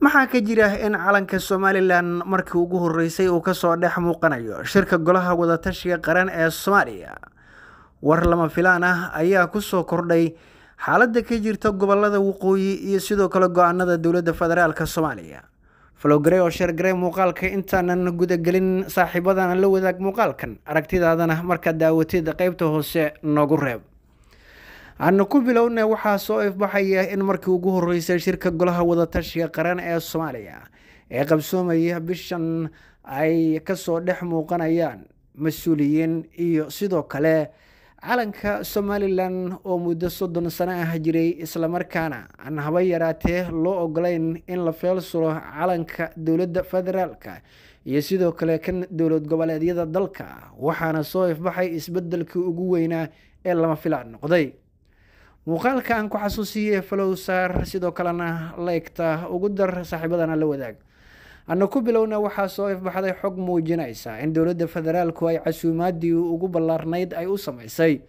maxaa ka jira in calanka somalilan markii ugu horreysay uu ka soo dhex muuqanayo shirka golaha wadatashiga qaran ee soomaaliya war lama filaan ah ayaa ku soo kordhay xaaladda ka jirta gobolada waqooyi iyo sidoo kale go-aanada dowladda federaalk soomaaliya falogare oo sheergarey muuqaalka intaanan gudagelin saaxiibadaana la wadaag muuqaalkan aragtidaadana markaad daawatid qaybta hoose noogu reeb aana ku bilowna waxaa soo ifbaxaya in markii ugu horreysay shirka golaha wadatashiga qaran ee soomaaliya ee qabsoomaya bishan ay kasoo dhex muuqanayaan mas-uuliyiin iyo sidoo kale calanka somalilan oo muddo soddon sano ah jiray islamarkaana aan haba yaraatee loo ogolayn in la feel suro calanka dowladda federaalka iyo sidoo kale kan dowlad goboleedyada dalka waxaana soo ifbaxay isbedelkii ugu weynaa ee lama filaan noqday muuqaalka aan ku xasuusiye falow saar sidoo kalena laegta ugu dar saaxiibadana la wadaag ana ku bilowna waxaa soo ifbaxday xog muujinaysa in dowladda federaalku ay casuumaadii ugu ballaarnayd ay u samaysay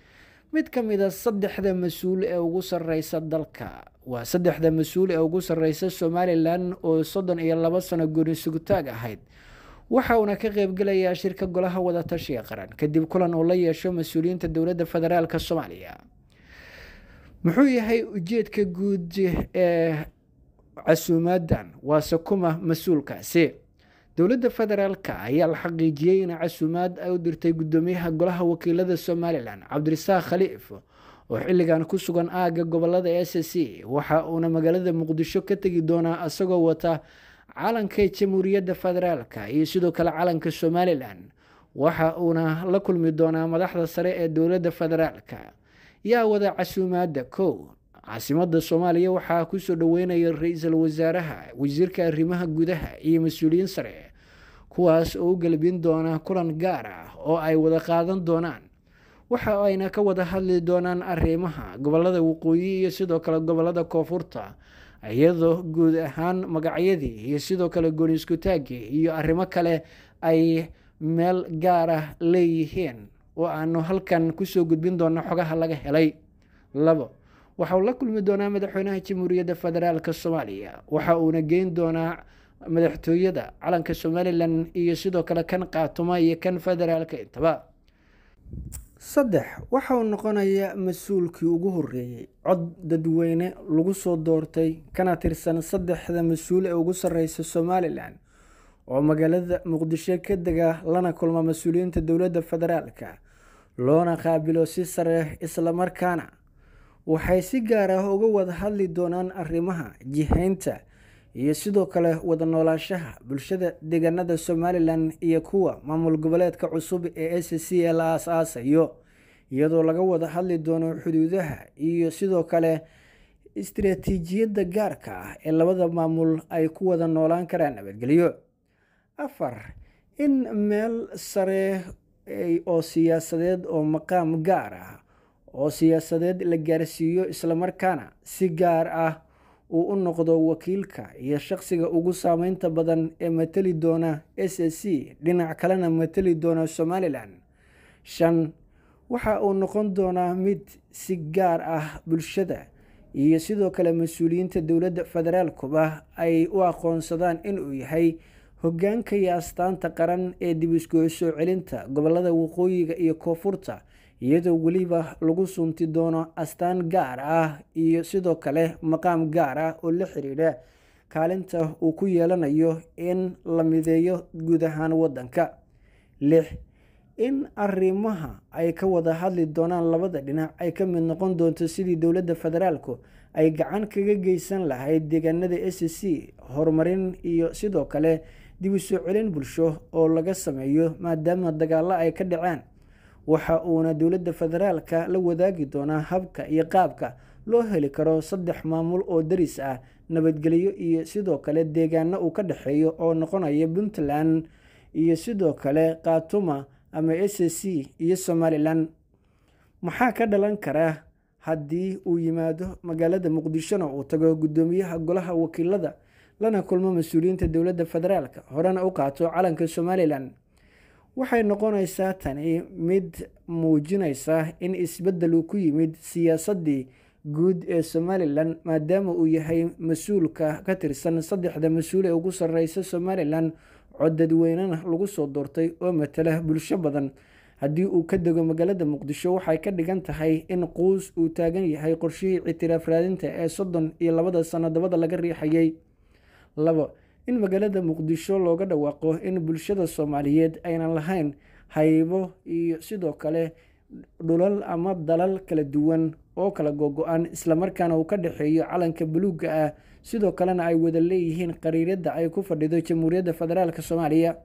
mid ka mida saddexda mas-uul ee ugu sareysa dalka waa saddexda mas-uul ee ugu sareysa somalilan oo soddon iyo labo sano gooni sugtaag ahayd waxa uuna ka qeybgelayaa shirka golaha wadatashiga qaran kadib kulan uu la yeesho mas-uuliyiinta dowladda federaalk soomaaliya muxuu yahay ujeedka guud ee casuumaaddan waa sakuma mas-uulkaasi dowladda federaalka ayaa la xaqiijiyey in casuumaad ay u dirtay guddoomiyaha golaha wakiilada somalilan cabdirasaaq khaliif oo xilligan ku sugan aagga gobolada s c waxa uuna magaalada muqdisho ka tegi doonaa isagoo wata calanka jamhuuriyadda federaalka iyo sidoo kale calanka somalilan waxa uuna la kulmi doonaa madaxda sare ee dowladda federaalka yaa wada casuumaadda kow caasimada soomaaliya waxaa kusoo dhoweynaya ra-iisul wasaaraha wasiirka arrimaha gudaha iyo mas-uuliyiin sare kuwaas oo u gelbin doona kulan gaar ah oo ay wada qaadan doonaan waxa ayna ka wada hadli doonaan arrimaha gobolada waqooyi iyo sidoo kale gobollada koonfurta iyadoo guud ahaan magacyadii iyo sidoo kale gooniiskutaagii iyo arrimo kale ay meel gaar ah leeyihiin oo aanu halkan kusoo gudbin doono xogaha laga helay labo waxauu la kulmi doonaa madaxweynaha jamhuuriyadda federaalka soomaaliya waxa uuna geyn doonaa madaxtooyada calanka somalilan iyo sidoo kale kan qaatuma iyo kan federaalka intaba saddex waxa uu noqonayaa mas-uulkii ugu horeeyey cod dadweyne lagu soo doortay kana tirsan saddexda mas-uul ee ugu sarreysa somalilan oo magaalada muqdisho ka dega lana kulma mas-uuliyiinta dowladda federaalka loona qaabilo si sareex islamarkaana waxay si gaar ah uga wada hadli doonaan arrimaha jihaynta iyo sidoo kale wada noolaashaha bulshada deegaanada somalilan iyo kuwa maamul goboleedka cusub ee c c ee la aas-aasayo iyadoo laga wada hadli doono xuduudaha iyo sidoo kale istaraatiijiyadda gaarka ah ee labada maamul ay ku wada noolaan karaan nabadgelyo afar in meel sare oo siyaasadeed oo maqaam gaar ah oo siyaasadeed la gaarsiiyo islamarkaana si gaar ah uu u noqdo wakiilka iyo shaqsiga ugu saameynta badan ee mateli doona s a c dhinac kalena mateli doona somalilan shan waxa uu noqon doonaa mid si gaar ah bulshada iyo sidoo kale mas-uuliyiinta dowladda federaalkuba ay u aqoonsadaan inuu yahay hoggaanka iyo astaanta qaran ee dib isku soo celinta gobollada waqooyiga iyo koonfurta iyadoo weliba lagu sunti doono astaan gaar ah iyo sidoo kale maqaam gaar ah oo la xiriidha kaalinta uu ku yeelanayo in la mideeyo guud ahaan waddanka lix in arrimaha ay ka wada hadli doonaan labada dhinac ay ka mid noqon doonto sidii dowladda federaalku ay gacan kaga geysan lahayd deegaanada s e c horumarin iyo sidoo kale dib u soo celin bulsho oo laga sameeyo maadaama dagaallo ay ka dhaceen waxa uuna dowladda federaalka la wadaagi doonaa habka iyo qaabka loo heli karo saddex maamul oo daris ah nabadgelyo iyo sidoo kale deegaano uu ka dhexeeyo oo noqonaya puntland iyo sidoo kale khatuma ama s c iyo somalilan maxaa ka dhalan kara haddii uu yimaado magaalada muqdishona uu tago guddoomiyaha golaha wakiilada lana kulmo mas-uuliyiinta dowladda federaalka horena u qaato calanka somalilan waxay noqonaysaa tani mid muujinaysa in isbeddel uu ku yimid siyaasaddii guud ee somalilan maadaama uu yahay mas-uulka ka tirsan saddexda mas-uul ee ugu sarreysa somalilan cod lagu soo doortay oo matala bulsho badan haddii uu ka dego magaalada muqdisho waxay ka dhigan tahay in quus uu taagan yahay qorshihii ictiraaf raadinta ee soddon iyo labada sano dabada laga riixayay labo in magaalada muqdisho looga dhawaaqo in bulshada soomaaliyeed aynan lahayn haybo iyo sidoo kale dhulal ama dalal kala duwan oo kala gogo an islamarkaana uu ka dhexeeyo calanka buluugga ah sidoo kalena ay wada leeyihiin qariiradda ay ku fadhido jamhuuriyadda federaalka soomaaliya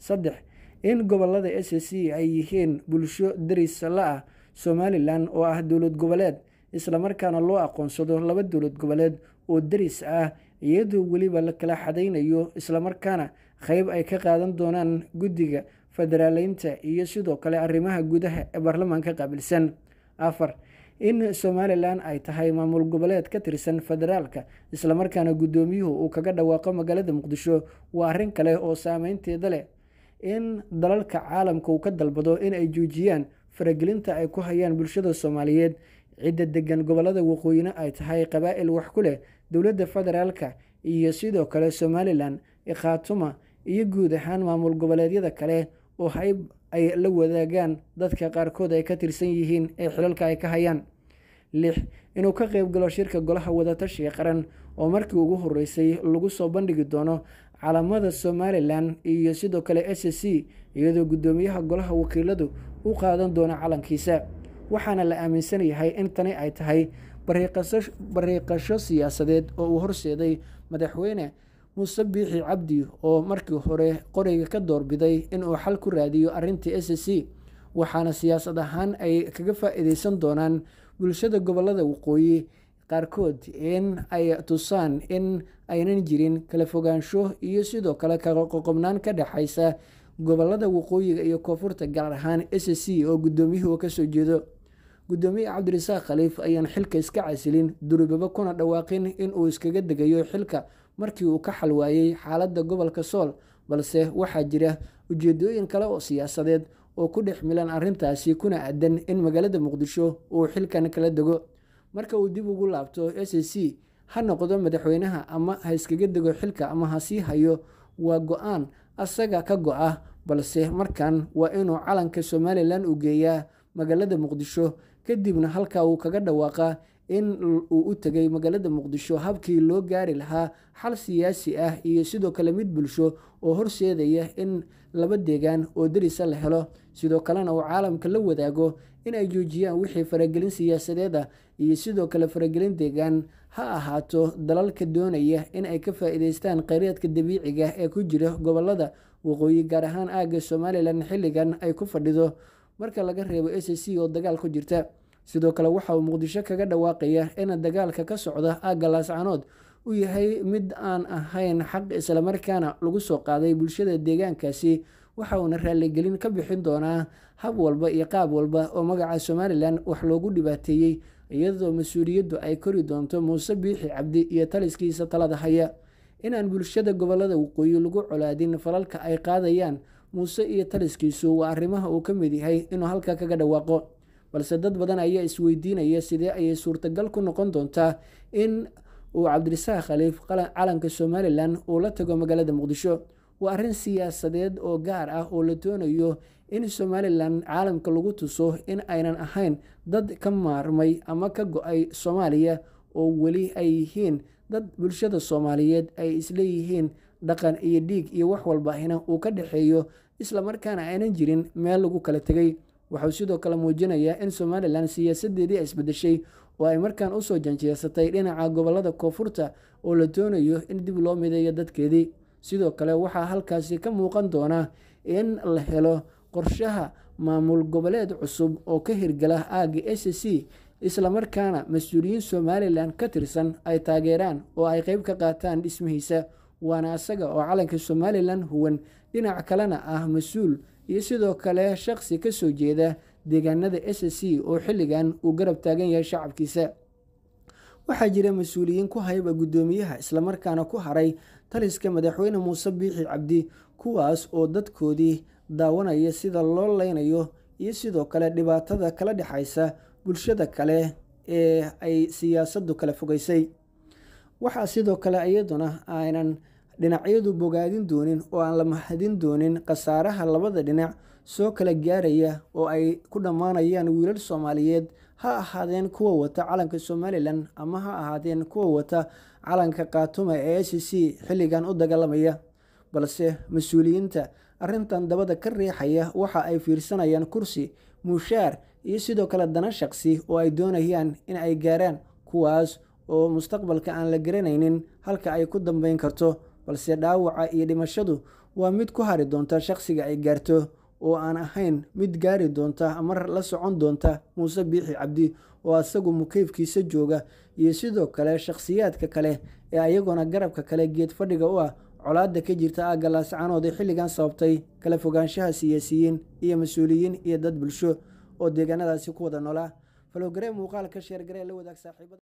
saddex in gobolada s c ay yihiin bulsho darisala ah somalilan oo ah dowlad goboleed islamarkaana loo aqoonsado laba dowlad goboleed oo daris ah iyadoo weliba la kala xadaynayo islamarkaana qayb ay ka qaadan doonaan guddiga federaaleynta iyo sidoo kale arrimaha gudaha ee baarlamaanka qaabilsan afar in somalilan ay tahay maamul goboleed ka tirsan federaalka islamarkaana guddoomiyuhu uu kaga dhawaaqo magaalada muqdisho waa arrin kale oo saameynteeda leh in dalalka caalamka uu ka dalbado in ay joojiyaan faragelinta ay ku hayaan bulshada soomaaliyeed cidda degan gobolada waqooyina ay tahay qabaa'il wax ku leh dowladda federaalka iyo sidoo kale somalilan ikhaatuma iyo guud ahaan maamul goboleedyada kale oo hayb ay la wadaagaan dadka qaarkood ay ka tirsan yihiin ee xilalka ay ka hayaan lix inuu ka qayb galo shirka golaha wadatashiga qaran oo markii ugu horeysay lagu soo bandhigi doono calamada somalilan iyo sidoo kale s c iyadoo guddoomiyaha golaha wakiiladu u qaadan doono calankiisa waxaana la aaminsan yahay in tani ay tahay bariiqasho siyaasadeed oo uu horseeday madaxweyne muuse biixi cabdi oo markii hore qorayga ka doorbiday inuu xal ku raadiyo arrintii s c waxaana siyaasad ahaan ay kaga faa-iideysan doonaan bulshada gobolada waqooyi qaarkood in ay tusaan in aynan jirin kala fogaansho iyo sidoo kale kaqoqobnaan ka dhexaysa gobolada waqooyiga iyo koonfurta gaar ahaan s c oo guddoomiyuhu kasoo jeedo gudoomiye cabdirasaaq khaliif ayaan xilka iska casilin durubaba kuna dhawaaqin inuu iskaga degayo xilka markii uu ka xalwaayey xaaladda gobolka sool balse waxaa jira ujeedooyin kale oo siyaasadeed oo ku dhex milan arrintaasi kuna aadan in magaalada muqdisho uu xilkan kala dego marka uu dib ugu laabto s c ha noqdo madaxweynaha ama ha iskaga dego xilka ama ha sii hayo waa go-aan asaga ka go-ah balse markan waa inuu calanka somalilan u geeyaa magaalada muqdisho kadibna halkaa uu kaga dhawaaqa in uu u tegay magaalada muqdisho habkii loo gaari lahaa xal siyaasi ah iyo sidoo kale mid bulsho oo horseedaya in laba deegaan oo derisa la helo sidoo kalena uu caalamka la wadaago in ay joojiyaan wixii faragelin siyaasadeeda iyo sidoo kale faragelin deegaan ha ahaato dalalka doonaya in ay ka faa-iideystaan kheyraadka dabiiciga ah ee ku jira gobolada waqooyi gaar ahaan aagga somalilan xilligan ay ku fadhido marka laga reebo s c oo dagaal ku jirta sidoo kale waxa uu muqdisho kaga dhawaaqaya in dagaalka ka socda aagalaas canood u yahay mid aan ahayn xaq islamarkaana lagu soo qaaday bulshada deegaankaasi waxa uuna raaligelin ka bixin doonaa hab walba iyo qaab walba oo magaca somalilan wax loogu dhibaateeyey iyadoo mas-uuliyaddu ay kori doonto muuse biixi cabdi iyo taliskiisa talada haya inaan bulshada gobolada waqooyi lagu colaadin falalka ay qaadayaan muuse iyo taliskiisu waa arrimaha uu ka mid yahay inuu halka kaga dhawaaqo balse dad badan ayaa isweydiinaya sidee ayay suurtagal ku noqon doontaa in uu cabdirasaaq khaliif calanka somalilan uu la tago magaalada muqdisho waa arrin siyaasadeed oo gaar ah oo la doonayo in somalilan caalamka lagu tuso in aynan ahayn dad ka maarmay ama ka go-ay soomaaliya oo weli ay yihiin dad bulshada soomaaliyeed ay isleeyihiin dhaqan iyo dhiig iyo wax walbahina uu ka dhexeeyo isla markaana aynan jirin meel lagu kala tegay wuxuu sidoo kale muujinayaa in somalilan siyaasadeedii isbadeshay oo ay markaan usoo janjeesatay dhinaca gobolada koonfurta oo la doonayo in dib loo mideeyo dadkeedii sidoo kale waxaa halkaasi ka muuqan doonaa in la helo qorshaha maamul goboleed cusub oo ka hirgala aagi s isla markaana mas-uuliyiin somalilan ka tirsan ay taageeraan oo ay qeyb ka qaataan dhismihiisa waana asaga oo calanka somalilan huwan dhinac kalena ah mas-uul iyo sidoo kale shaqsi ka soo jeeda deegaanada s c oo xilligan uu garab taagan yahay shacabkiisa waxaa jira mas-uuliyiin ku hayaba guddoomiyaha islamarkaana ku haray taliska madaxweyne muuse biixi cabdi kuwaas oo dadkoodii daawanaya sida loo leynayo iyo sidoo kale dhibaatada kala dhexaysa bulshada kale ee ay siyaasadu kala fogaysay waxaa sidoo kale iyaduna aynan dhinacyadu bogaadin doonin oo aan la mahadin doonin khasaaraha labada dhinac soo kala gaaraya oo ay ku dhammaanayaan wiilal soomaaliyeed ha ahaadeen kuwa wata calanka somalilan ama ha ahaadeen kuwa wata calanka kaatuma ee c c xilligan u dagaalamaya balse mas-uuliyiinta arrintan dabada ka riixaya waxa ay fiirsanayaan kursi mushaar iyo sidoo kale dana shaqsi oo ay doonayaan in ay gaaraan kuwaas oo mustaqbalka aan la garanaynin halka ay ku dambayn karto balse dhaawaca iyo dhimashadu waa mid ku hari doonta shaqsiga ay gaarto oo aan ahayn mid gaari doonta mar la socon doonta muuse biixi cabdi oo asagu mukeyfkiisa jooga iyo sidoo kale shakhsiyaadka kale ee ayaguna garabka kale geed fadhiga u ah colaadda ka jirta aggalaas canoode xilligan sababtay kala fogaanshaha siyaasiyiin iyo mas-uuliyiin iyo dad bulsho oo deegaanadaasi ku wada noolaa falogare muuqaal sheergaree la wadaag saaxiibada